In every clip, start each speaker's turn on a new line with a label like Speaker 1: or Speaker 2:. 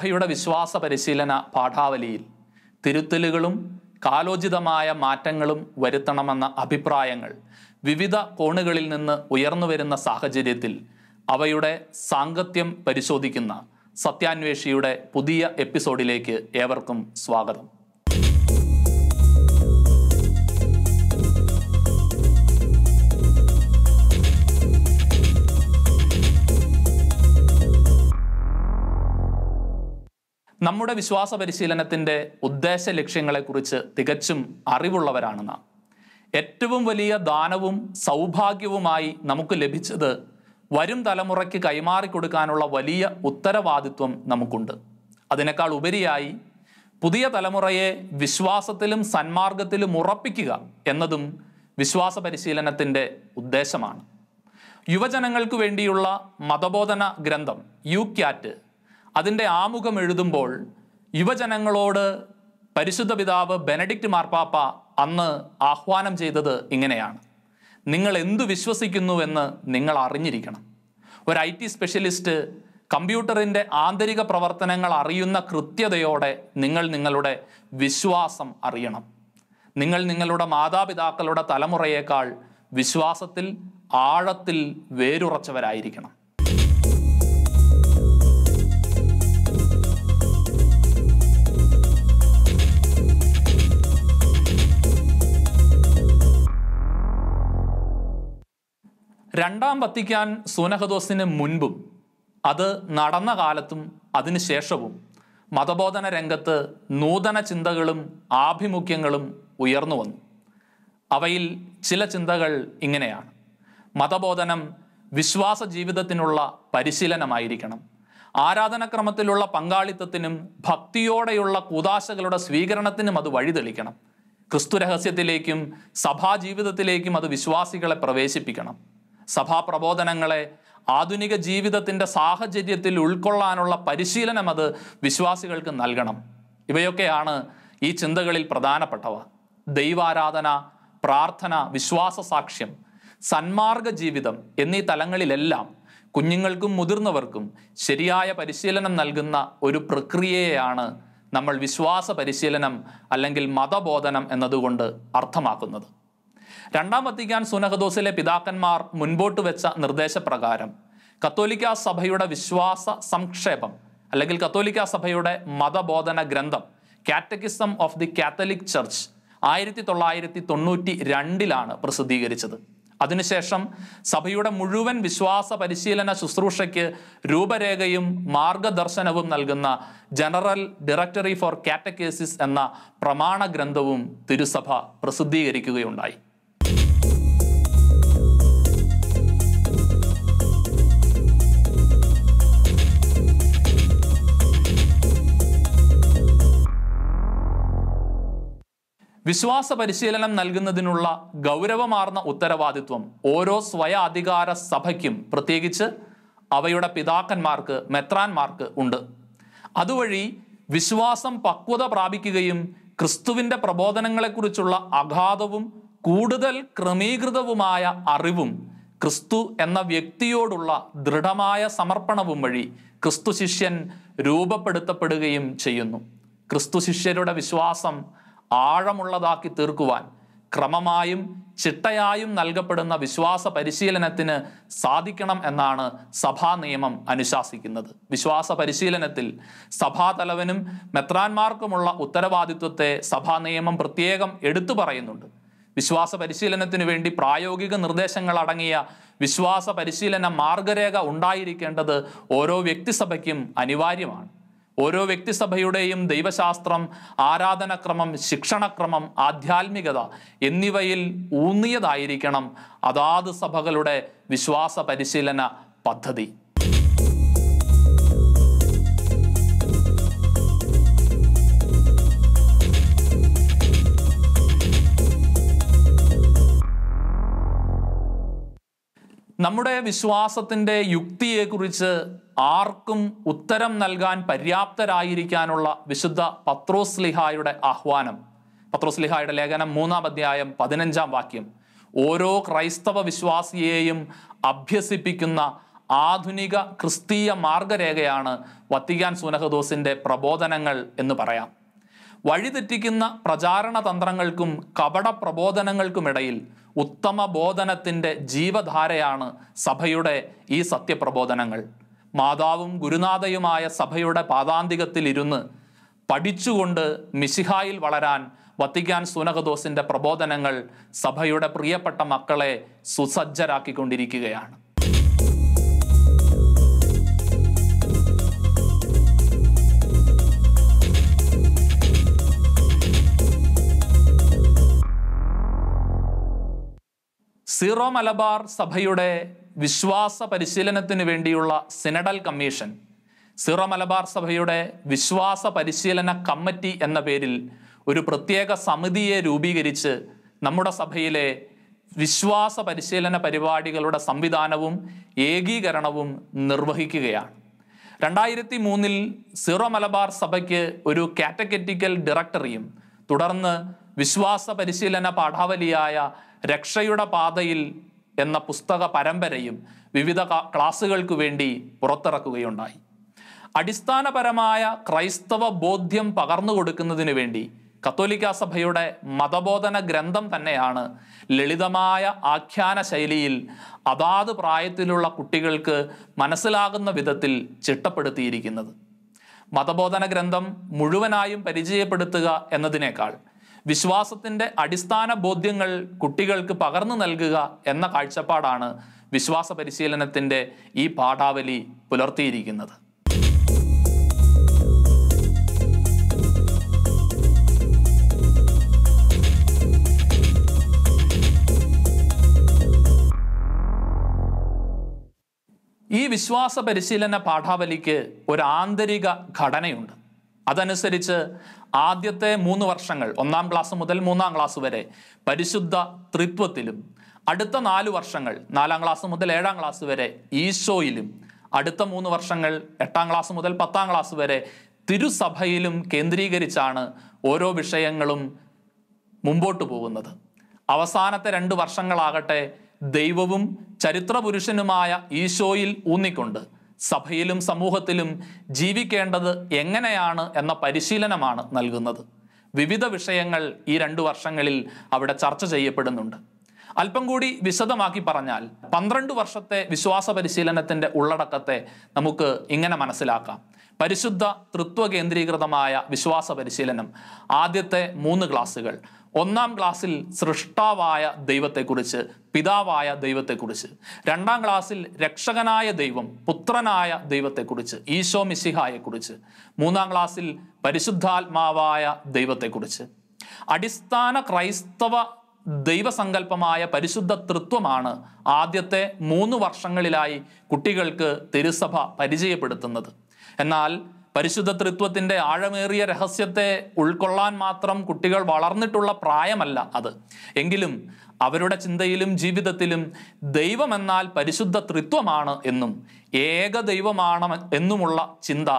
Speaker 1: സഭയുടെ വിശ്വാസ പരിശീലന പാഠാവലിയിൽ തിരുത്തലുകളും കാലോചിതമായ മാറ്റങ്ങളും വരുത്തണമെന്ന അഭിപ്രായങ്ങൾ വിവിധ കോണുകളിൽ നിന്ന് ഉയർന്നു വരുന്ന സാഹചര്യത്തിൽ അവയുടെ സാങ്കത്യം പരിശോധിക്കുന്ന സത്യാന്വേഷിയുടെ പുതിയ എപ്പിസോഡിലേക്ക് ഏവർക്കും സ്വാഗതം നമ്മുടെ വിശ്വാസ പരിശീലനത്തിൻ്റെ ഉദ്ദേശ ലക്ഷ്യങ്ങളെക്കുറിച്ച് തികച്ചും അറിവുള്ളവരാണ് നാം ഏറ്റവും വലിയ ദാനവും സൗഭാഗ്യവുമായി നമുക്ക് ലഭിച്ചത് വരും തലമുറയ്ക്ക് കൈമാറി കൊടുക്കാനുള്ള വലിയ ഉത്തരവാദിത്വം നമുക്കുണ്ട് അതിനേക്കാൾ ഉപരിയായി പുതിയ തലമുറയെ വിശ്വാസത്തിലും സന്മാർഗത്തിലും ഉറപ്പിക്കുക എന്നതും വിശ്വാസ പരിശീലനത്തിൻ്റെ ഉദ്ദേശമാണ് യുവജനങ്ങൾക്ക് വേണ്ടിയുള്ള മതബോധന ഗ്രന്ഥം യു ക്യാറ്റ് അതിൻ്റെ ആമുഖം എഴുതുമ്പോൾ യുവജനങ്ങളോട് പരിശുദ്ധ പിതാവ് ബെനഡിക്റ്റ് മാർപ്പാപ്പ അന്ന് ആഹ്വാനം ചെയ്തത് ഇങ്ങനെയാണ് നിങ്ങൾ എന്തു വിശ്വസിക്കുന്നുവെന്ന് നിങ്ങൾ അറിഞ്ഞിരിക്കണം ഒരു ഐ ടി സ്പെഷ്യലിസ്റ്റ് കമ്പ്യൂട്ടറിൻ്റെ ആന്തരിക പ്രവർത്തനങ്ങൾ അറിയുന്ന കൃത്യതയോടെ നിങ്ങൾ നിങ്ങളുടെ വിശ്വാസം അറിയണം നിങ്ങൾ നിങ്ങളുടെ മാതാപിതാക്കളുടെ തലമുറയേക്കാൾ വിശ്വാസത്തിൽ ആഴത്തിൽ വേരുറച്ചവരായിരിക്കണം രണ്ടാം വത്തിക്കാൻ സുനഹദോസിന് മുൻപും അത് നടന്ന കാലത്തും അതിനുശേഷവും മതബോധന രംഗത്ത് നൂതന ചിന്തകളും ആഭിമുഖ്യങ്ങളും ഉയർന്നു വന്നു അവയിൽ ചില ചിന്തകൾ ഇങ്ങനെയാണ് മതബോധനം വിശ്വാസ ജീവിതത്തിനുള്ള പരിശീലനമായിരിക്കണം ആരാധനക്രമത്തിലുള്ള പങ്കാളിത്തത്തിനും ഭക്തിയോടെയുള്ള കൂതാശകളുടെ സ്വീകരണത്തിനും അത് വഴിതെളിക്കണം ക്രിസ്തു രഹസ്യത്തിലേക്കും സഭാജീവിതത്തിലേക്കും അത് വിശ്വാസികളെ പ്രവേശിപ്പിക്കണം സഭാപ്രബോധനങ്ങളെ ആധുനിക ജീവിതത്തിൻ്റെ സാഹചര്യത്തിൽ ഉൾക്കൊള്ളാനുള്ള പരിശീലനം അത് വിശ്വാസികൾക്ക് നൽകണം ഇവയൊക്കെയാണ് ഈ ചിന്തകളിൽ പ്രധാനപ്പെട്ടവ ദൈവാരാധന പ്രാർത്ഥന വിശ്വാസ സാക്ഷ്യം സന്മാർഗ ജീവിതം എന്നീ തലങ്ങളിലെല്ലാം കുഞ്ഞുങ്ങൾക്കും മുതിർന്നവർക്കും ശരിയായ പരിശീലനം നൽകുന്ന ഒരു പ്രക്രിയയാണ് നമ്മൾ വിശ്വാസ പരിശീലനം അല്ലെങ്കിൽ മതബോധനം എന്നതുകൊണ്ട് അർത്ഥമാക്കുന്നത് രണ്ടാം വത്തിക്കാൻ സുനഹദോസിലെ പിതാക്കന്മാർ മുൻപോട്ട് വെച്ച നിർദ്ദേശപ്രകാരം കത്തോലിക്ക സഭയുടെ വിശ്വാസ സംക്ഷേപം അല്ലെങ്കിൽ കത്തോലിക്ക സഭയുടെ മതബോധന ഗ്രന്ഥം catechism of the Catholic church ആയിരത്തി തൊള്ളായിരത്തി തൊണ്ണൂറ്റി രണ്ടിലാണ് പ്രസിദ്ധീകരിച്ചത് അതിനുശേഷം സഭയുടെ മുഴുവൻ വിശ്വാസ പരിശീലന ശുശ്രൂഷയ്ക്ക് രൂപരേഖയും മാർഗദർശനവും നൽകുന്ന ജനറൽ ഡയറക്ടറി ഫോർ കാറ്റക്കേസിസ് എന്ന പ്രമാണ ഗ്രന്ഥവും തിരുസഭ പ്രസിദ്ധീകരിക്കുകയുണ്ടായി വിശ്വാസ പരിശീലനം നൽകുന്നതിനുള്ള ഗൗരവമാർന്ന ഉത്തരവാദിത്വം ഓരോ സ്വയാധികാര സഭയ്ക്കും പ്രത്യേകിച്ച് അവയുടെ പിതാക്കന്മാർക്ക് മെത്രാന്മാർക്ക് ഉണ്ട് അതുവഴി വിശ്വാസം പക്വത പ്രാപിക്കുകയും ക്രിസ്തുവിൻ്റെ പ്രബോധനങ്ങളെക്കുറിച്ചുള്ള അഗാധവും കൂടുതൽ ക്രമീകൃതവുമായ അറിവും ക്രിസ്തു എന്ന വ്യക്തിയോടുള്ള ദൃഢമായ സമർപ്പണവും വഴി ക്രിസ്തു ശിഷ്യൻ രൂപപ്പെടുത്തപ്പെടുകയും ചെയ്യുന്നു ക്രിസ്തു ശിഷ്യരുടെ വിശ്വാസം ആഴമുള്ളതാക്കി തീർക്കുവാൻ ക്രമമായും ചിട്ടയായും നൽകപ്പെടുന്ന വിശ്വാസ പരിശീലനത്തിന് സാധിക്കണം എന്നാണ് സഭാ നിയമം അനുശാസിക്കുന്നത് വിശ്വാസ പരിശീലനത്തിൽ സഭാതലവനും മെത്രാന്മാർക്കുമുള്ള ഉത്തരവാദിത്വത്തെ സഭാ നിയമം പ്രത്യേകം എടുത്തു പറയുന്നുണ്ട് വിശ്വാസ പരിശീലനത്തിനു വേണ്ടി പ്രായോഗിക നിർദ്ദേശങ്ങൾ അടങ്ങിയ വിശ്വാസ പരിശീലന മാർഗരേഖ ഉണ്ടായിരിക്കേണ്ടത് ഓരോ വ്യക്തിസഭയ്ക്കും അനിവാര്യമാണ് ഓരോ വ്യക്തിസഭയുടെയും ദൈവശാസ്ത്രം ആരാധനക്രമം ശിക്ഷണക്രമം ആധ്യാത്മികത എന്നിവയിൽ ഊന്നിയതായിരിക്കണം അതാത് സഭകളുടെ വിശ്വാസ പരിശീലന പദ്ധതി നമ്മുടെ വിശ്വാസത്തിൻ്റെ യുക്തിയെക്കുറിച്ച് ആർക്കും ഉത്തരം നൽകാൻ പര്യാപ്തരായിരിക്കാനുള്ള വിശുദ്ധ പത്രോസ്ലിഹായുടെ ആഹ്വാനം പത്രോസ്ലിഹായുടെ ലേഖനം മൂന്നാം അധ്യായം പതിനഞ്ചാം വാക്യം ഓരോ ക്രൈസ്തവ വിശ്വാസിയെയും അഭ്യസിപ്പിക്കുന്ന ആധുനിക ക്രിസ്തീയ മാർഗരേഖയാണ് വത്തിക്കാൻ സുനഹദോസിൻ്റെ പ്രബോധനങ്ങൾ എന്ന് പറയാം വഴിതെറ്റിക്കുന്ന പ്രചാരണ തന്ത്രങ്ങൾക്കും കപട പ്രബോധനങ്ങൾക്കുമിടയിൽ ഉത്തമ ബോധനത്തിൻ്റെ ജീവധാരയാണ് സഭയുടെ ഈ സത്യപ്രബോധനങ്ങൾ മാതാവും ഗുരുനാഥയുമായ സഭയുടെ പാതാന്തികത്തിൽ ഇരുന്ന് പഠിച്ചുകൊണ്ട് മിശിഹായിൽ വളരാൻ വത്തിക്കാൻ സുനകദോസിന്റെ പ്രബോധനങ്ങൾ സഭയുടെ പ്രിയപ്പെട്ട മക്കളെ സുസജ്ജരാക്കിക്കൊണ്ടിരിക്കുകയാണ് സീറോ മലബാർ സഭയുടെ വിശ്വാസ പരിശീലനത്തിന് വേണ്ടിയുള്ള സിനഡൽ കമ്മീഷൻ സിറ മലബാർ സഭയുടെ വിശ്വാസ പരിശീലന കമ്മിറ്റി എന്ന പേരിൽ ഒരു പ്രത്യേക സമിതിയെ രൂപീകരിച്ച് നമ്മുടെ സഭയിലെ വിശ്വാസ പരിശീലന പരിപാടികളുടെ സംവിധാനവും ഏകീകരണവും നിർവഹിക്കുകയാണ് രണ്ടായിരത്തി മൂന്നിൽ സിറോ മലബാർ സഭയ്ക്ക് ഒരു കാറ്റഗറ്റിക്കൽ ഡയറക്ടറിയും തുടർന്ന് വിശ്വാസ പരിശീലന പാഠാവലിയായ രക്ഷയുടെ പാതയിൽ എന്ന പുസ്തക പരമ്പരയും വിവിധ ക്ലാസ്സുകൾക്ക് വേണ്ടി പുറത്തിറക്കുകയുണ്ടായി അടിസ്ഥാനപരമായ ക്രൈസ്തവ ബോധ്യം പകർന്നു കൊടുക്കുന്നതിന് വേണ്ടി കത്തോലിക്ക സഭയുടെ മതബോധന ഗ്രന്ഥം തന്നെയാണ് ലളിതമായ ആഖ്യാന ശൈലിയിൽ അതാത് പ്രായത്തിലുള്ള കുട്ടികൾക്ക് മനസ്സിലാകുന്ന വിധത്തിൽ ചിട്ടപ്പെടുത്തിയിരിക്കുന്നത് മതബോധന ഗ്രന്ഥം മുഴുവനായും പരിചയപ്പെടുത്തുക എന്നതിനേക്കാൾ വിശ്വാസത്തിൻ്റെ അടിസ്ഥാന ബോധ്യങ്ങൾ കുട്ടികൾക്ക് പകർന്നു നൽകുക എന്ന കാഴ്ചപ്പാടാണ് വിശ്വാസ പരിശീലനത്തിൻ്റെ ഈ പാഠാവലി പുലർത്തിയിരിക്കുന്നത് ഈ വിശ്വാസ പരിശീലന പാഠാവലിക്ക് ഒരു ആന്തരിക ഘടനയുണ്ട് അതനുസരിച്ച് ആദ്യത്തെ മൂന്ന് വർഷങ്ങൾ ഒന്നാം ക്ലാസ് മുതൽ മൂന്നാം ക്ലാസ് വരെ പരിശുദ്ധ ത്രിത്വത്തിലും അടുത്ത നാല് വർഷങ്ങൾ നാലാം ക്ലാസ് മുതൽ ഏഴാം ക്ലാസ് വരെ ഈശോയിലും അടുത്ത മൂന്ന് വർഷങ്ങൾ എട്ടാം ക്ലാസ് മുതൽ പത്താം ക്ലാസ് വരെ തിരുസഭയിലും കേന്ദ്രീകരിച്ചാണ് ഓരോ വിഷയങ്ങളും മുമ്പോട്ട് പോകുന്നത് അവസാനത്തെ രണ്ട് വർഷങ്ങളാകട്ടെ ദൈവവും ചരിത്രപുരുഷനുമായ ഈശോയിൽ ഊന്നിക്കൊണ്ട് സഭയിലും സമൂഹത്തിലും ജീവിക്കേണ്ടത് എങ്ങനെയാണ് എന്ന പരിശീലനമാണ് നൽകുന്നത് വിവിധ വിഷയങ്ങൾ ഈ രണ്ടു വർഷങ്ങളിൽ അവിടെ ചർച്ച ചെയ്യപ്പെടുന്നുണ്ട് അല്പം കൂടി വിശദമാക്കി പറഞ്ഞാൽ പന്ത്രണ്ട് വർഷത്തെ വിശ്വാസ പരിശീലനത്തിൻ്റെ ഉള്ളടക്കത്തെ നമുക്ക് ഇങ്ങനെ മനസ്സിലാക്കാം പരിശുദ്ധ തൃത്വ കേന്ദ്രീകൃതമായ വിശ്വാസ പരിശീലനം ആദ്യത്തെ മൂന്ന് ക്ലാസ്സുകൾ ഒന്നാം ക്ലാസ്സിൽ സൃഷ്ടാവായ ദൈവത്തെക്കുറിച്ച് പിതാവായ ദൈവത്തെക്കുറിച്ച് രണ്ടാം ക്ലാസ്സിൽ രക്ഷകനായ ദൈവം പുത്രനായ ദൈവത്തെക്കുറിച്ച് ഈശോ മിസിഹായെക്കുറിച്ച് മൂന്നാം ക്ലാസ്സിൽ പരിശുദ്ധാത്മാവായ ദൈവത്തെക്കുറിച്ച് അടിസ്ഥാന ക്രൈസ്തവ ദൈവസങ്കല്പമായ പരിശുദ്ധ തൃത്വമാണ് ആദ്യത്തെ മൂന്ന് വർഷങ്ങളിലായി കുട്ടികൾക്ക് തിരുസഭ പരിചയപ്പെടുത്തുന്നത് എന്നാൽ പരിശുദ്ധ തൃത്വത്തിൻ്റെ ആഴമേറിയ രഹസ്യത്തെ ഉൾക്കൊള്ളാൻ മാത്രം കുട്ടികൾ വളർന്നിട്ടുള്ള പ്രായമല്ല അത് എങ്കിലും അവരുടെ ചിന്തയിലും ജീവിതത്തിലും ദൈവമെന്നാൽ പരിശുദ്ധ തൃത്വമാണ് എന്നും ഏക ദൈവമാണ് എന്നുമുള്ള ചിന്ത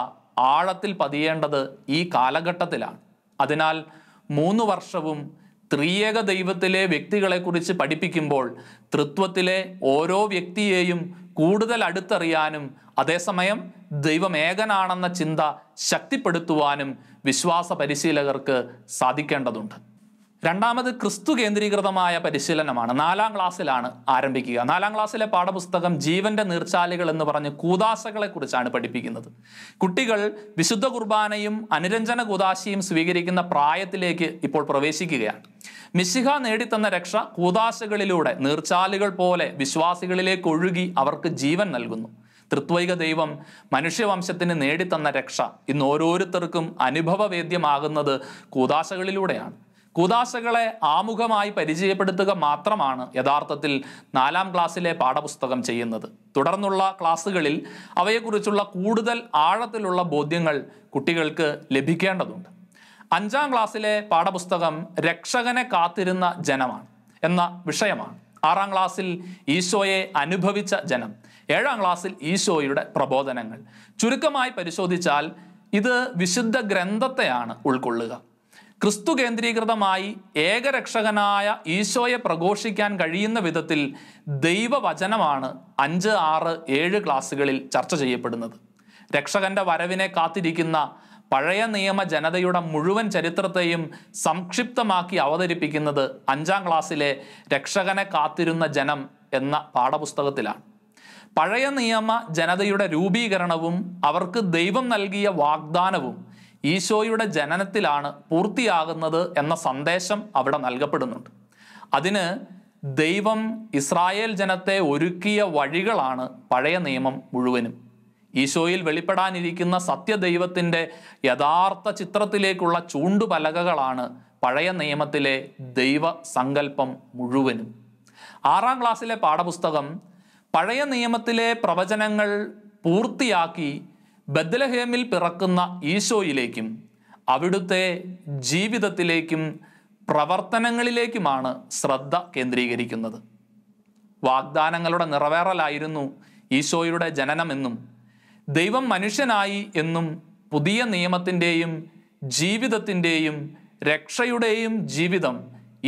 Speaker 1: ആഴത്തിൽ പതിയേണ്ടത് ഈ കാലഘട്ടത്തിലാണ് അതിനാൽ മൂന്ന് വർഷവും ത്രിയേക ദൈവത്തിലെ വ്യക്തികളെക്കുറിച്ച് പഠിപ്പിക്കുമ്പോൾ തൃത്വത്തിലെ ഓരോ വ്യക്തിയെയും കൂടുതൽ അടുത്തറിയാനും അതേസമയം ദൈവമേകനാണെന്ന ചിന്ത ശക്തിപ്പെടുത്തുവാനും വിശ്വാസ പരിശീലകർക്ക് സാധിക്കേണ്ടതുണ്ട് രണ്ടാമത് ക്രിസ്തു കേന്ദ്രീകൃതമായ പരിശീലനമാണ് നാലാം ക്ലാസ്സിലാണ് ആരംഭിക്കുക നാലാം ക്ലാസ്സിലെ പാഠപുസ്തകം ജീവന്റെ നീർച്ചാലുകൾ എന്ന് പറഞ്ഞ് കൂതാശകളെ കുറിച്ചാണ് പഠിപ്പിക്കുന്നത് കുട്ടികൾ വിശുദ്ധ കുർബാനയും അനുരഞ്ജന കൂതാശയും സ്വീകരിക്കുന്ന പ്രായത്തിലേക്ക് ഇപ്പോൾ പ്രവേശിക്കുകയാണ് മിശിഹ നേടിത്തന്ന രക്ഷ കൂതാശകളിലൂടെ നീർച്ചാലുകൾ പോലെ വിശ്വാസികളിലേക്ക് ഒഴുകി അവർക്ക് ജീവൻ നൽകുന്നു തൃത്വൈക ദൈവം മനുഷ്യവംശത്തിന് നേടിത്തന്ന രക്ഷ ഇന്ന് ഓരോരുത്തർക്കും അനുഭവവേദ്യമാകുന്നത് കൂതാശകളിലൂടെയാണ് കുദാശകളെ ആമുഖമായി പരിചയപ്പെടുത്തുക മാത്രമാണ് യഥാർത്ഥത്തിൽ നാലാം ക്ലാസ്സിലെ പാഠപുസ്തകം ചെയ്യുന്നത് തുടർന്നുള്ള ക്ലാസ്സുകളിൽ അവയെക്കുറിച്ചുള്ള കൂടുതൽ ആഴത്തിലുള്ള ബോധ്യങ്ങൾ കുട്ടികൾക്ക് ലഭിക്കേണ്ടതുണ്ട് അഞ്ചാം ക്ലാസ്സിലെ പാഠപുസ്തകം രക്ഷകനെ കാത്തിരുന്ന ജനമാണ് എന്ന വിഷയമാണ് ആറാം ക്ലാസ്സിൽ ഈശോയെ അനുഭവിച്ച ജനം ഏഴാം ക്ലാസ്സിൽ ഈശോയുടെ പ്രബോധനങ്ങൾ ചുരുക്കമായി പരിശോധിച്ചാൽ ഇത് വിശുദ്ധ ഗ്രന്ഥത്തെയാണ് ഉൾക്കൊള്ളുക ക്രിസ്തു കേന്ദ്രീകൃതമായി ഏകരക്ഷകനായ ഈശോയെ പ്രഘോഷിക്കാൻ കഴിയുന്ന വിധത്തിൽ ദൈവവചനമാണ് അഞ്ച് ആറ് ഏഴ് ക്ലാസ്സുകളിൽ ചർച്ച ചെയ്യപ്പെടുന്നത് രക്ഷകന്റെ വരവിനെ കാത്തിരിക്കുന്ന പഴയ നിയമ ജനതയുടെ മുഴുവൻ ചരിത്രത്തെയും സംക്ഷിപ്തമാക്കി അവതരിപ്പിക്കുന്നത് അഞ്ചാം ക്ലാസ്സിലെ രക്ഷകനെ കാത്തിരുന്ന ജനം എന്ന പാഠപുസ്തകത്തിലാണ് പഴയ നിയമ ജനതയുടെ രൂപീകരണവും അവർക്ക് ദൈവം നൽകിയ വാഗ്ദാനവും ഈശോയുടെ ജനനത്തിലാണ് പൂർത്തിയാകുന്നത് എന്ന സന്ദേശം അവിടെ നൽകപ്പെടുന്നുണ്ട് അതിന് ദൈവം ഇസ്രായേൽ ജനത്തെ ഒരുക്കിയ വഴികളാണ് പഴയ നിയമം മുഴുവനും ഈശോയിൽ വെളിപ്പെടാനിരിക്കുന്ന സത്യദൈവത്തിൻ്റെ യഥാർത്ഥ ചിത്രത്തിലേക്കുള്ള ചൂണ്ടുപലകകളാണ് പഴയ നിയമത്തിലെ ദൈവ സങ്കല്പം മുഴുവനും ആറാം ക്ലാസ്സിലെ പാഠപുസ്തകം പഴയ നിയമത്തിലെ പ്രവചനങ്ങൾ പൂർത്തിയാക്കി ബദ്ലഹേമിൽ പിറക്കുന്ന ഈശോയിലേക്കും അവിടുത്തെ ജീവിതത്തിലേക്കും പ്രവർത്തനങ്ങളിലേക്കുമാണ് ശ്രദ്ധ കേന്ദ്രീകരിക്കുന്നത് വാഗ്ദാനങ്ങളുടെ നിറവേറലായിരുന്നു ഈശോയുടെ ജനനമെന്നും ദൈവം മനുഷ്യനായി എന്നും പുതിയ നിയമത്തിൻ്റെയും ജീവിതത്തിൻ്റെയും രക്ഷയുടെയും ജീവിതം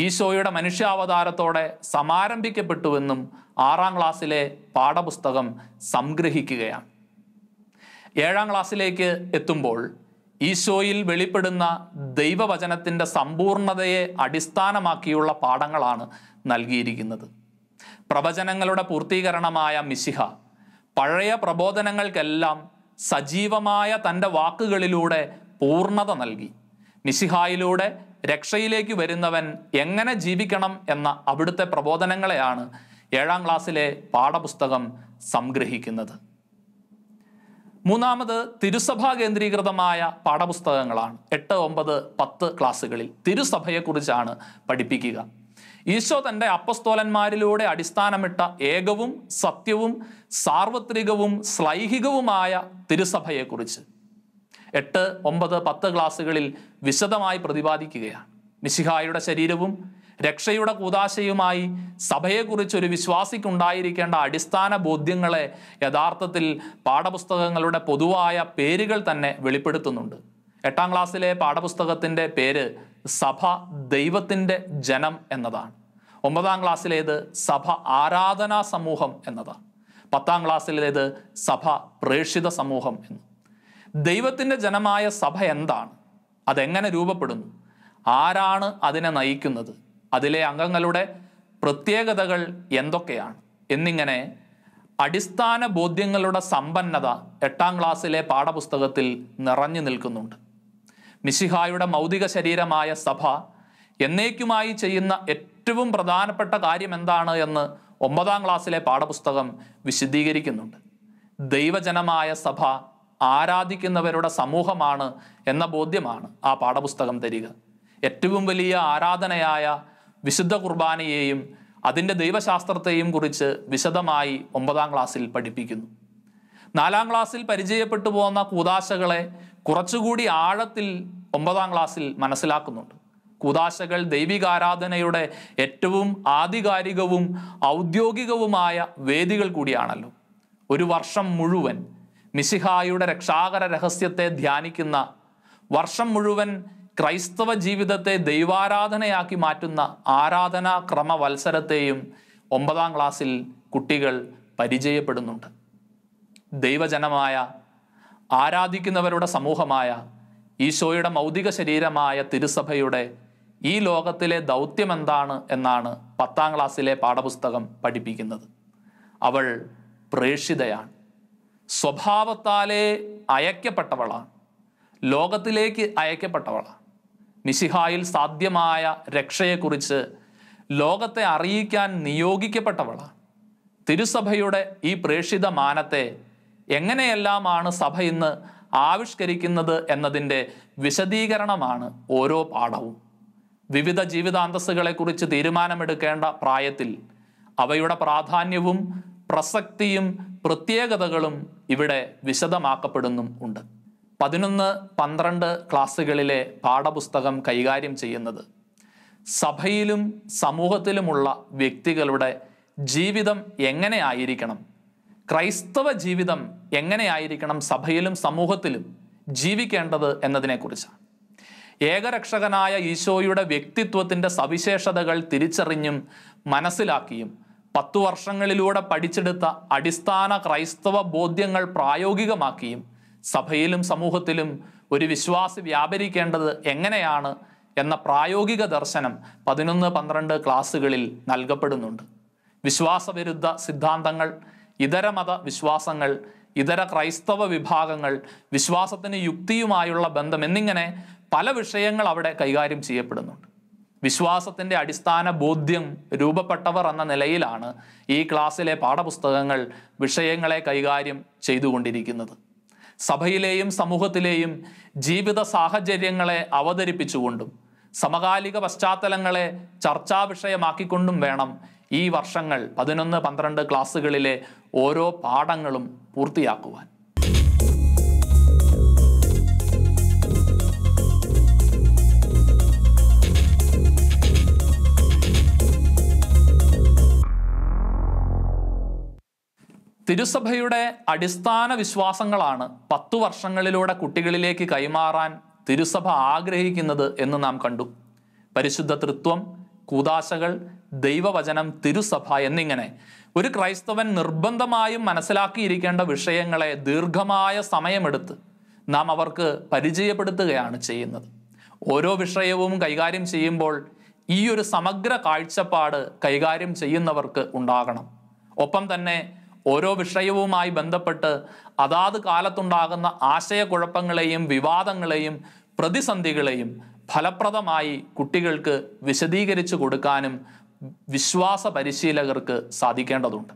Speaker 1: ഈശോയുടെ മനുഷ്യാവതാരത്തോടെ സമാരംഭിക്കപ്പെട്ടുവെന്നും ആറാം ക്ലാസ്സിലെ പാഠപുസ്തകം സംഗ്രഹിക്കുകയാണ് ഏഴാം ക്ലാസ്സിലേക്ക് എത്തുമ്പോൾ ഈശോയിൽ വെളിപ്പെടുന്ന ദൈവവചനത്തിൻ്റെ സമ്പൂർണതയെ അടിസ്ഥാനമാക്കിയുള്ള പാഠങ്ങളാണ് നൽകിയിരിക്കുന്നത് പ്രവചനങ്ങളുടെ പൂർത്തീകരണമായ മിശിഹ പഴയ പ്രബോധനങ്ങൾക്കെല്ലാം സജീവമായ തൻ്റെ വാക്കുകളിലൂടെ പൂർണത നൽകി മിശിഹായിലൂടെ രക്ഷയിലേക്ക് വരുന്നവൻ എങ്ങനെ ജീവിക്കണം എന്ന അവിടുത്തെ പ്രബോധനങ്ങളെയാണ് ഏഴാം ക്ലാസ്സിലെ പാഠപുസ്തകം സംഗ്രഹിക്കുന്നത് മൂന്നാമത് തിരുസഭാ കേന്ദ്രീകൃതമായ പാഠപുസ്തകങ്ങളാണ് എട്ട് ഒമ്പത് പത്ത് ക്ലാസ്സുകളിൽ തിരുസഭയെക്കുറിച്ചാണ് പഠിപ്പിക്കുക ഈശോ തൻ്റെ അപ്പസ്തോലന്മാരിലൂടെ അടിസ്ഥാനമിട്ട ഏകവും സത്യവും സാർവത്രികവും സ്ലൈഹികവുമായ തിരുസഭയെക്കുറിച്ച് എട്ട് ഒമ്പത് പത്ത് ക്ലാസ്സുകളിൽ വിശദമായി പ്രതിപാദിക്കുകയാണ് മിശിഹായുടെ ശരീരവും രക്ഷയുടെ കൂതാശയുമായി സഭയെക്കുറിച്ചൊരു വിശ്വാസിക്കുണ്ടായിരിക്കേണ്ട അടിസ്ഥാന ബോധ്യങ്ങളെ യഥാർത്ഥത്തിൽ പാഠപുസ്തകങ്ങളുടെ പൊതുവായ പേരുകൾ തന്നെ വെളിപ്പെടുത്തുന്നുണ്ട് എട്ടാം ക്ലാസ്സിലെ പാഠപുസ്തകത്തിൻ്റെ പേര് സഭ ദൈവത്തിൻ്റെ ജനം എന്നതാണ് ഒമ്പതാം ക്ലാസ്സിലേത് സഭ ആരാധനാ സമൂഹം എന്നതാണ് പത്താം ക്ലാസ്സിലേത് സഭ പ്രേക്ഷിത സമൂഹം എന്ന് ദൈവത്തിൻ്റെ ജനമായ സഭ എന്താണ് അതെങ്ങനെ രൂപപ്പെടുന്നു ആരാണ് അതിനെ നയിക്കുന്നത് അതിലെ അംഗങ്ങളുടെ പ്രത്യേകതകൾ എന്തൊക്കെയാണ് എന്നിങ്ങനെ അടിസ്ഥാന ബോധ്യങ്ങളുടെ സമ്പന്നത എട്ടാം ക്ലാസ്സിലെ പാഠപുസ്തകത്തിൽ നിറഞ്ഞു നിൽക്കുന്നുണ്ട് മിശിഹായുടെ മൗതിക ശരീരമായ സഭ എന്നേക്കുമായി ചെയ്യുന്ന ഏറ്റവും പ്രധാനപ്പെട്ട കാര്യം എന്താണ് എന്ന് ഒമ്പതാം ക്ലാസ്സിലെ പാഠപുസ്തകം വിശദീകരിക്കുന്നുണ്ട് ദൈവജനമായ സഭ ആരാധിക്കുന്നവരുടെ സമൂഹമാണ് എന്ന ബോധ്യമാണ് ആ പാഠപുസ്തകം തരിക ഏറ്റവും വലിയ ആരാധനയായ വിശുദ്ധ കുർബാനയെയും അതിൻ്റെ ദൈവശാസ്ത്രത്തെയും കുറിച്ച് വിശദമായി ഒമ്പതാം ക്ലാസ്സിൽ പഠിപ്പിക്കുന്നു നാലാം ക്ലാസ്സിൽ പരിചയപ്പെട്ടു പോകുന്ന കൂതാശകളെ കുറച്ചുകൂടി ആഴത്തിൽ ഒമ്പതാം ക്ലാസ്സിൽ മനസ്സിലാക്കുന്നുണ്ട് കൂതാശകൾ ദൈവികാരാധനയുടെ ഏറ്റവും ആധികാരികവും ഔദ്യോഗികവുമായ വേദികൾ കൂടിയാണല്ലോ ഒരു വർഷം മുഴുവൻ മിശിഹായുടെ രക്ഷാകര രഹസ്യത്തെ ധ്യാനിക്കുന്ന വർഷം മുഴുവൻ ക്രൈസ്തവ ജീവിതത്തെ ദൈവാരാധനയാക്കി മാറ്റുന്ന ആരാധനാ ക്രമവത്സരത്തെയും ഒമ്പതാം ക്ലാസ്സിൽ കുട്ടികൾ പരിചയപ്പെടുന്നുണ്ട് ദൈവജനമായ ആരാധിക്കുന്നവരുടെ സമൂഹമായ ഈശോയുടെ മൗതിക ശരീരമായ തിരുസഭയുടെ ഈ ലോകത്തിലെ ദൗത്യം എന്താണ് എന്നാണ് പത്താം ക്ലാസ്സിലെ പാഠപുസ്തകം പഠിപ്പിക്കുന്നത് അവൾ പ്രേഷിതയാണ് സ്വഭാവത്താലേ അയക്കപ്പെട്ടവളാണ് ലോകത്തിലേക്ക് അയക്കപ്പെട്ടവളാണ് മിശിഹായിൽ സാധ്യമായ രക്ഷയെക്കുറിച്ച് ലോകത്തെ അറിയിക്കാൻ നിയോഗിക്കപ്പെട്ടവളാണ് തിരുസഭയുടെ ഈ പ്രേക്ഷിത മാനത്തെ എങ്ങനെയെല്ലാമാണ് സഭ ഇന്ന് ആവിഷ്കരിക്കുന്നത് എന്നതിൻ്റെ വിശദീകരണമാണ് ഓരോ പാഠവും വിവിധ ജീവിതാന്തസ്സുകളെക്കുറിച്ച് തീരുമാനമെടുക്കേണ്ട പ്രായത്തിൽ അവയുടെ പ്രാധാന്യവും പ്രസക്തിയും പ്രത്യേകതകളും ഇവിടെ വിശദമാക്കപ്പെടുന്നും ഉണ്ട് പതിനൊന്ന് പന്ത്രണ്ട് ക്ലാസ്സുകളിലെ പാഠപുസ്തകം കൈകാര്യം ചെയ്യുന്നത് സഭയിലും സമൂഹത്തിലുമുള്ള വ്യക്തികളുടെ ജീവിതം എങ്ങനെ ആയിരിക്കണം ക്രൈസ്തവ ജീവിതം എങ്ങനെയായിരിക്കണം സഭയിലും സമൂഹത്തിലും ജീവിക്കേണ്ടത് എന്നതിനെക്കുറിച്ചാണ് ഏകരക്ഷകനായ ഈശോയുടെ വ്യക്തിത്വത്തിൻ്റെ സവിശേഷതകൾ തിരിച്ചറിഞ്ഞും മനസ്സിലാക്കിയും പത്തു വർഷങ്ങളിലൂടെ പഠിച്ചെടുത്ത അടിസ്ഥാന ക്രൈസ്തവ ബോധ്യങ്ങൾ പ്രായോഗികമാക്കിയും സഭയിലും സമൂഹത്തിലും ഒരു വിശ്വാസി വ്യാപരിക്കേണ്ടത് എങ്ങനെയാണ് എന്ന പ്രായോഗിക ദർശനം പതിനൊന്ന് പന്ത്രണ്ട് ക്ലാസ്സുകളിൽ നൽകപ്പെടുന്നുണ്ട് വിശ്വാസവിരുദ്ധ സിദ്ധാന്തങ്ങൾ ഇതര മത വിശ്വാസങ്ങൾ ഇതര ക്രൈസ്തവ വിഭാഗങ്ങൾ വിശ്വാസത്തിന് യുക്തിയുമായുള്ള ബന്ധം എന്നിങ്ങനെ പല വിഷയങ്ങൾ അവിടെ കൈകാര്യം ചെയ്യപ്പെടുന്നുണ്ട് വിശ്വാസത്തിൻ്റെ അടിസ്ഥാന ബോധ്യം രൂപപ്പെട്ടവർ എന്ന നിലയിലാണ് ഈ ക്ലാസ്സിലെ പാഠപുസ്തകങ്ങൾ വിഷയങ്ങളെ കൈകാര്യം ചെയ്തുകൊണ്ടിരിക്കുന്നത് സഭയിലെയും സമൂഹത്തിലെയും ജീവിത സാഹചര്യങ്ങളെ അവതരിപ്പിച്ചുകൊണ്ടും സമകാലിക പശ്ചാത്തലങ്ങളെ ചർച്ചാ വിഷയമാക്കിക്കൊണ്ടും വേണം ഈ വർഷങ്ങൾ പതിനൊന്ന് പന്ത്രണ്ട് ക്ലാസ്സുകളിലെ ഓരോ പാഠങ്ങളും പൂർത്തിയാക്കുവാൻ തിരുസഭയുടെ അടിസ്ഥാന വിശ്വാസങ്ങളാണ് പത്തു വർഷങ്ങളിലൂടെ കുട്ടികളിലേക്ക് കൈമാറാൻ തിരുസഭ ആഗ്രഹിക്കുന്നത് എന്ന് നാം കണ്ടു പരിശുദ്ധ തൃത്വം കൂതാശകൾ ദൈവവചനം തിരുസഭ എന്നിങ്ങനെ ഒരു ക്രൈസ്തവൻ നിർബന്ധമായും മനസ്സിലാക്കിയിരിക്കേണ്ട വിഷയങ്ങളെ ദീർഘമായ സമയമെടുത്ത് നാം അവർക്ക് പരിചയപ്പെടുത്തുകയാണ് ചെയ്യുന്നത് ഓരോ വിഷയവും കൈകാര്യം ചെയ്യുമ്പോൾ ഈ ഒരു സമഗ്ര കാഴ്ചപ്പാട് കൈകാര്യം ചെയ്യുന്നവർക്ക് ഉണ്ടാകണം ഒപ്പം തന്നെ ഓരോ വിഷയവുമായി ബന്ധപ്പെട്ട് അതാത് കാലത്തുണ്ടാകുന്ന ആശയക്കുഴപ്പങ്ങളെയും വിവാദങ്ങളെയും പ്രതിസന്ധികളെയും ഫലപ്രദമായി കുട്ടികൾക്ക് വിശദീകരിച്ചു കൊടുക്കാനും വിശ്വാസ പരിശീലകർക്ക് സാധിക്കേണ്ടതുണ്ട്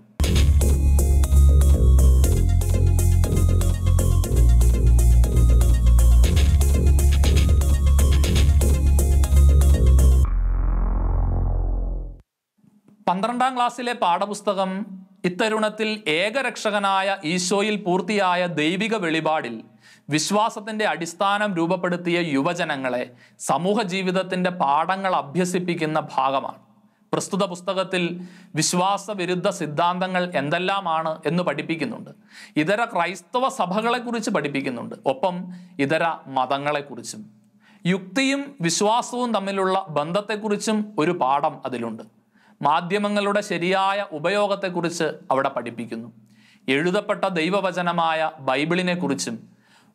Speaker 1: പന്ത്രണ്ടാം ക്ലാസ്സിലെ പാഠപുസ്തകം ഇത്തരുണത്തിൽ ഏകരക്ഷകനായ ഈശോയിൽ പൂർത്തിയായ ദൈവിക വെളിപാടിൽ വിശ്വാസത്തിൻ്റെ അടിസ്ഥാനം രൂപപ്പെടുത്തിയ യുവജനങ്ങളെ സമൂഹ ജീവിതത്തിൻ്റെ പാഠങ്ങൾ അഭ്യസിപ്പിക്കുന്ന ഭാഗമാണ് പ്രസ്തുത പുസ്തകത്തിൽ വിശ്വാസവിരുദ്ധ സിദ്ധാന്തങ്ങൾ എന്തെല്ലാമാണ് എന്ന് പഠിപ്പിക്കുന്നുണ്ട് ഇതര ക്രൈസ്തവ സഭകളെക്കുറിച്ച് പഠിപ്പിക്കുന്നുണ്ട് ഒപ്പം ഇതര മതങ്ങളെക്കുറിച്ചും യുക്തിയും വിശ്വാസവും തമ്മിലുള്ള ബന്ധത്തെക്കുറിച്ചും ഒരു പാഠം അതിലുണ്ട് മാധ്യമങ്ങളുടെ ശരിയായ ഉപയോഗത്തെക്കുറിച്ച് അവിടെ പഠിപ്പിക്കുന്നു എഴുതപ്പെട്ട ദൈവവചനമായ ബൈബിളിനെക്കുറിച്ചും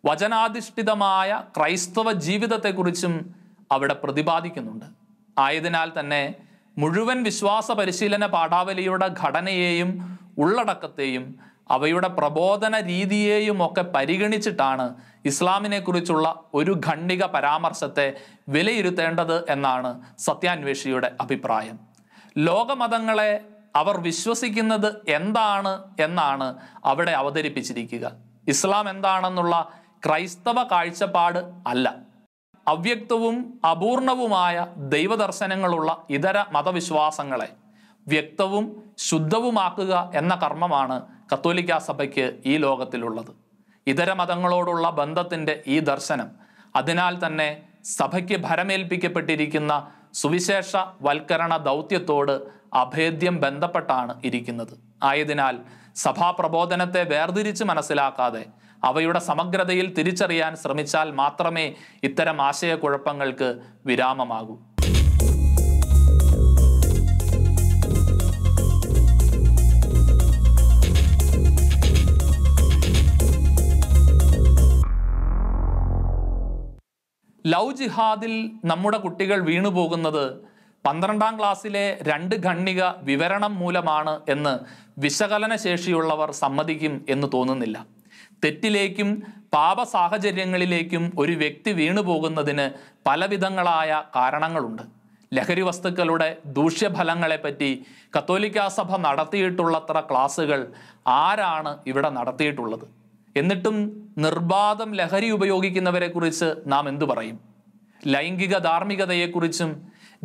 Speaker 1: വചനാധിഷ്ഠിതമായ ക്രൈസ്തവ ജീവിതത്തെക്കുറിച്ചും അവിടെ പ്രതിപാദിക്കുന്നുണ്ട് ആയതിനാൽ തന്നെ മുഴുവൻ വിശ്വാസ പരിശീലന പാഠാവലിയുടെ ഘടനയെയും ഉള്ളടക്കത്തെയും അവയുടെ പ്രബോധന രീതിയെയും ഒക്കെ പരിഗണിച്ചിട്ടാണ് ഇസ്ലാമിനെക്കുറിച്ചുള്ള ഒരു ഖണ്ഡിക പരാമർശത്തെ വിലയിരുത്തേണ്ടത് എന്നാണ് സത്യാന്വേഷിയുടെ അഭിപ്രായം ലോകമതങ്ങളെ അവർ വിശ്വസിക്കുന്നത് എന്താണ് എന്നാണ് അവിടെ അവതരിപ്പിച്ചിരിക്കുക ഇസ്ലാം എന്താണെന്നുള്ള ക്രൈസ്തവ കാഴ്ചപ്പാട് അല്ല അവ്യക്തവും അപൂർണവുമായ ദൈവദർശനങ്ങളുള്ള ഇതര മതവിശ്വാസങ്ങളെ വ്യക്തവും ശുദ്ധവുമാക്കുക എന്ന കർമ്മമാണ് കത്തോലിക്ക സഭയ്ക്ക് ഈ ലോകത്തിലുള്ളത് ഇതര മതങ്ങളോടുള്ള ബന്ധത്തിൻ്റെ ഈ ദർശനം അതിനാൽ തന്നെ സഭയ്ക്ക് ഭരമേൽപ്പിക്കപ്പെട്ടിരിക്കുന്ന സുവിശേഷ വൽക്കരണ ദൗത്യത്തോട് അഭേദ്യം ബന്ധപ്പെട്ടാണ് ഇരിക്കുന്നത് ആയതിനാൽ സഭാപ്രബോധനത്തെ വേർതിരിച്ച് മനസ്സിലാക്കാതെ അവയുടെ സമഗ്രതയിൽ തിരിച്ചറിയാൻ ശ്രമിച്ചാൽ മാത്രമേ ഇത്തരം ആശയക്കുഴപ്പങ്ങൾക്ക് വിരാമമാകൂ ലവ് ജിഹാദിൽ നമ്മുടെ കുട്ടികൾ വീണുപോകുന്നത് പന്ത്രണ്ടാം ക്ലാസ്സിലെ രണ്ട് ഖണ്ണിക വിവരണം മൂലമാണ് എന്ന് വിശകലന ശേഷിയുള്ളവർ സമ്മതിക്കും എന്ന് തോന്നുന്നില്ല തെറ്റിലേക്കും പാപ സാഹചര്യങ്ങളിലേക്കും ഒരു വ്യക്തി വീണുപോകുന്നതിന് പലവിധങ്ങളായ കാരണങ്ങളുണ്ട് ലഹരി വസ്തുക്കളുടെ ദൂഷ്യഫലങ്ങളെപ്പറ്റി സഭ നടത്തിയിട്ടുള്ളത്ര ക്ലാസ്സുകൾ ആരാണ് ഇവിടെ നടത്തിയിട്ടുള്ളത് എന്നിട്ടും നിർബാധം ലഹരി ഉപയോഗിക്കുന്നവരെ കുറിച്ച് നാം എന്തു പറയും ലൈംഗിക ധാർമ്മികതയെക്കുറിച്ചും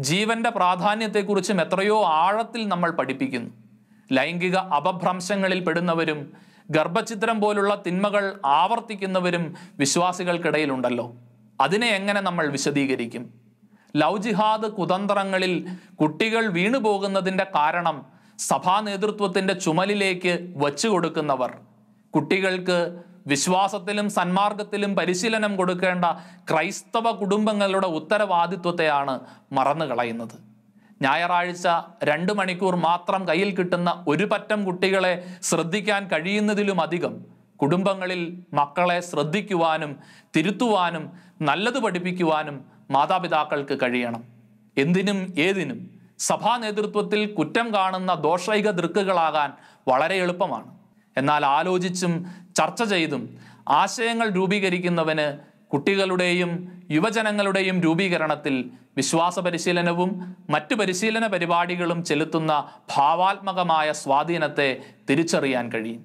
Speaker 1: ജീവന്റെ പ്രാധാന്യത്തെക്കുറിച്ചും എത്രയോ ആഴത്തിൽ നമ്മൾ പഠിപ്പിക്കുന്നു ലൈംഗിക അപഭ്രംശങ്ങളിൽ പെടുന്നവരും ഗർഭചിത്രം പോലുള്ള തിന്മകൾ ആവർത്തിക്കുന്നവരും വിശ്വാസികൾക്കിടയിലുണ്ടല്ലോ അതിനെ എങ്ങനെ നമ്മൾ വിശദീകരിക്കും ലൗജിഹാദ് ജിഹാദ് കുതന്ത്രങ്ങളിൽ കുട്ടികൾ വീണുപോകുന്നതിൻ്റെ കാരണം സഭാ നേതൃത്വത്തിൻ്റെ ചുമലിലേക്ക് കൊടുക്കുന്നവർ കുട്ടികൾക്ക് വിശ്വാസത്തിലും സന്മാർഗത്തിലും പരിശീലനം കൊടുക്കേണ്ട ക്രൈസ്തവ കുടുംബങ്ങളുടെ ഉത്തരവാദിത്വത്തെയാണ് മറന്നു കളയുന്നത് ഞായറാഴ്ച രണ്ട് മണിക്കൂർ മാത്രം കയ്യിൽ കിട്ടുന്ന ഒരു പറ്റം കുട്ടികളെ ശ്രദ്ധിക്കാൻ കഴിയുന്നതിലുമധികം കുടുംബങ്ങളിൽ മക്കളെ ശ്രദ്ധിക്കുവാനും തിരുത്തുവാനും നല്ലത് പഠിപ്പിക്കുവാനും മാതാപിതാക്കൾക്ക് കഴിയണം എന്തിനും ഏതിനും സഭാ നേതൃത്വത്തിൽ കുറ്റം കാണുന്ന ദോഷൈക ദൃക്കുകളാകാൻ വളരെ എളുപ്പമാണ് എന്നാൽ ആലോചിച്ചും ചർച്ച ചെയ്തും ആശയങ്ങൾ രൂപീകരിക്കുന്നവന് കുട്ടികളുടെയും യുവജനങ്ങളുടെയും രൂപീകരണത്തിൽ വിശ്വാസ പരിശീലനവും മറ്റു പരിശീലന പരിപാടികളും ചെലുത്തുന്ന ഭാവാത്മകമായ സ്വാധീനത്തെ തിരിച്ചറിയാൻ കഴിയും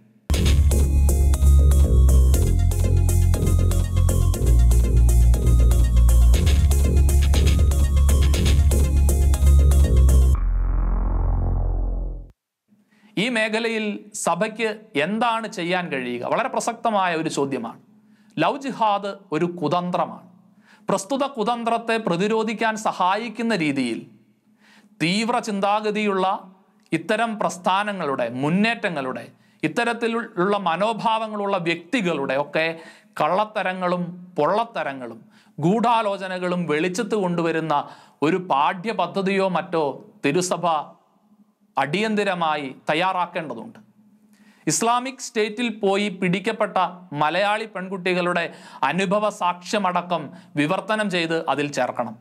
Speaker 1: മേഖലയിൽ സഭയ്ക്ക് എന്താണ് ചെയ്യാൻ കഴിയുക വളരെ പ്രസക്തമായ ഒരു ചോദ്യമാണ് ലവ് ജിഹാദ് ഒരു കുതന്ത്രമാണ് പ്രസ്തുത കുതന്ത്രത്തെ പ്രതിരോധിക്കാൻ സഹായിക്കുന്ന രീതിയിൽ തീവ്ര ചിന്താഗതിയുള്ള ഇത്തരം പ്രസ്ഥാനങ്ങളുടെ മുന്നേറ്റങ്ങളുടെ ഇത്തരത്തിലുള്ള മനോഭാവങ്ങളുള്ള വ്യക്തികളുടെ ഒക്കെ കള്ളത്തരങ്ങളും പൊള്ളത്തരങ്ങളും ഗൂഢാലോചനകളും വെളിച്ചത്ത് കൊണ്ടുവരുന്ന ഒരു പാഠ്യ പദ്ധതിയോ മറ്റോ തിരുസഭ അടിയന്തിരമായി തയ്യാറാക്കേണ്ടതുണ്ട് ഇസ്ലാമിക് സ്റ്റേറ്റിൽ പോയി പിടിക്കപ്പെട്ട മലയാളി പെൺകുട്ടികളുടെ അനുഭവ സാക്ഷ്യമടക്കം വിവർത്തനം ചെയ്ത് അതിൽ ചേർക്കണം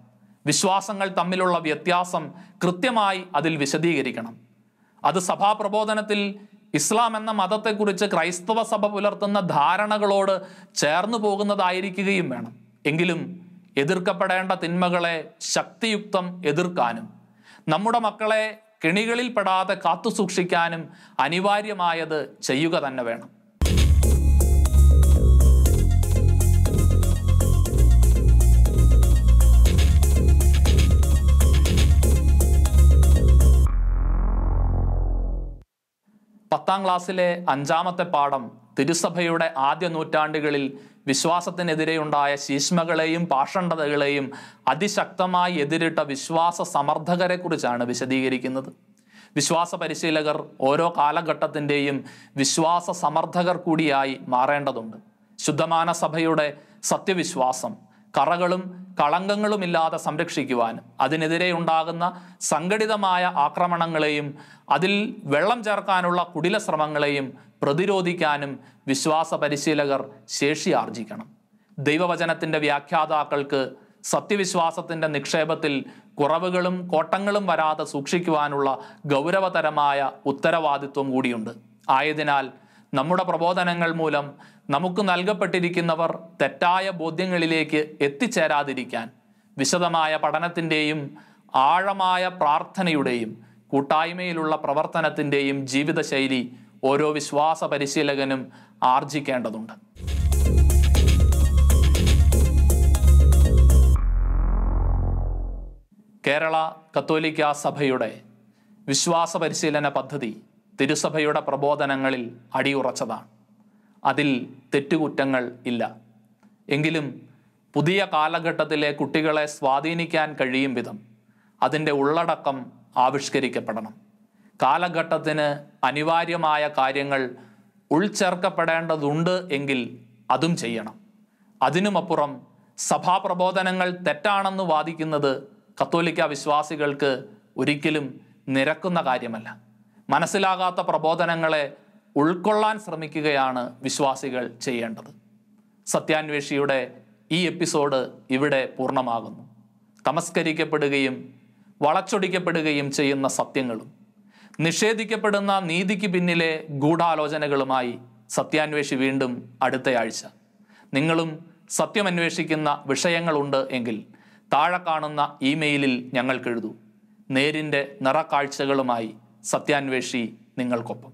Speaker 1: വിശ്വാസങ്ങൾ തമ്മിലുള്ള വ്യത്യാസം കൃത്യമായി അതിൽ വിശദീകരിക്കണം അത് സഭാപ്രബോധനത്തിൽ ഇസ്ലാം എന്ന മതത്തെക്കുറിച്ച് ക്രൈസ്തവ സഭ പുലർത്തുന്ന ധാരണകളോട് ചേർന്നു പോകുന്നതായിരിക്കുകയും വേണം എങ്കിലും എതിർക്കപ്പെടേണ്ട തിന്മകളെ ശക്തിയുക്തം എതിർക്കാനും നമ്മുടെ മക്കളെ കിണികളിൽ പെടാതെ കാത്തുസൂക്ഷിക്കാനും അനിവാര്യമായത് ചെയ്യുക തന്നെ വേണം പത്താം ക്ലാസ്സിലെ അഞ്ചാമത്തെ പാഠം തിരുസഭയുടെ ആദ്യ നൂറ്റാണ്ടുകളിൽ വിശ്വാസത്തിനെതിരെയുണ്ടായ ശീഷ്മകളെയും പാഷണ്ഡതകളെയും അതിശക്തമായി എതിരിട്ട വിശ്വാസ സമർത്ഥകരെക്കുറിച്ചാണ് വിശദീകരിക്കുന്നത് വിശ്വാസ പരിശീലകർ ഓരോ കാലഘട്ടത്തിൻ്റെയും വിശ്വാസ സമർത്ഥകർ കൂടിയായി മാറേണ്ടതുണ്ട് ശുദ്ധമാന സഭയുടെ സത്യവിശ്വാസം കറകളും കളങ്കങ്ങളുമില്ലാതെ സംരക്ഷിക്കുവാൻ അതിനെതിരെ ഉണ്ടാകുന്ന സംഘടിതമായ ആക്രമണങ്ങളെയും അതിൽ വെള്ളം ചേർക്കാനുള്ള കുടില ശ്രമങ്ങളെയും പ്രതിരോധിക്കാനും വിശ്വാസ പരിശീലകർ ആർജിക്കണം ദൈവവചനത്തിൻ്റെ വ്യാഖ്യാതാക്കൾക്ക് സത്യവിശ്വാസത്തിൻ്റെ നിക്ഷേപത്തിൽ കുറവുകളും കോട്ടങ്ങളും വരാതെ സൂക്ഷിക്കുവാനുള്ള ഗൗരവതരമായ ഉത്തരവാദിത്വം കൂടിയുണ്ട് ആയതിനാൽ നമ്മുടെ പ്രബോധനങ്ങൾ മൂലം നമുക്ക് നൽകപ്പെട്ടിരിക്കുന്നവർ തെറ്റായ ബോധ്യങ്ങളിലേക്ക് എത്തിച്ചേരാതിരിക്കാൻ വിശദമായ പഠനത്തിൻ്റെയും ആഴമായ പ്രാർത്ഥനയുടെയും കൂട്ടായ്മയിലുള്ള പ്രവർത്തനത്തിൻ്റെയും ജീവിതശൈലി ഓരോ വിശ്വാസ പരിശീലകനും ആർജിക്കേണ്ടതുണ്ട് കേരള കത്തോലിക്ക സഭയുടെ വിശ്വാസ പരിശീലന പദ്ധതി തിരുസഭയുടെ പ്രബോധനങ്ങളിൽ അടിയുറച്ചതാണ് അതിൽ തെറ്റുകുറ്റങ്ങൾ ഇല്ല എങ്കിലും പുതിയ കാലഘട്ടത്തിലെ കുട്ടികളെ സ്വാധീനിക്കാൻ കഴിയും വിധം അതിൻ്റെ ഉള്ളടക്കം ആവിഷ്കരിക്കപ്പെടണം കാലഘട്ടത്തിന് അനിവാര്യമായ കാര്യങ്ങൾ ഉൾച്ചേർക്കപ്പെടേണ്ടതുണ്ട് എങ്കിൽ അതും ചെയ്യണം അതിനുമപ്പുറം സഭാപ്രബോധനങ്ങൾ തെറ്റാണെന്ന് വാദിക്കുന്നത് കത്തോലിക്ക വിശ്വാസികൾക്ക് ഒരിക്കലും നിരക്കുന്ന കാര്യമല്ല മനസ്സിലാകാത്ത പ്രബോധനങ്ങളെ ഉൾക്കൊള്ളാൻ ശ്രമിക്കുകയാണ് വിശ്വാസികൾ ചെയ്യേണ്ടത് സത്യാന്വേഷിയുടെ ഈ എപ്പിസോഡ് ഇവിടെ പൂർണ്ണമാകുന്നു തമസ്കരിക്കപ്പെടുകയും വളച്ചൊടിക്കപ്പെടുകയും ചെയ്യുന്ന സത്യങ്ങളും നിഷേധിക്കപ്പെടുന്ന നീതിക്ക് പിന്നിലെ ഗൂഢാലോചനകളുമായി സത്യാന്വേഷി വീണ്ടും അടുത്തയാഴ്ച നിങ്ങളും സത്യം അന്വേഷിക്കുന്ന വിഷയങ്ങളുണ്ട് എങ്കിൽ താഴെ കാണുന്ന ഇമെയിലിൽ ഞങ്ങൾക്കെഴുതൂ നേരിൻ്റെ നിറക്കാഴ്ചകളുമായി സത്യാന്വേഷി നിങ്ങൾക്കൊപ്പം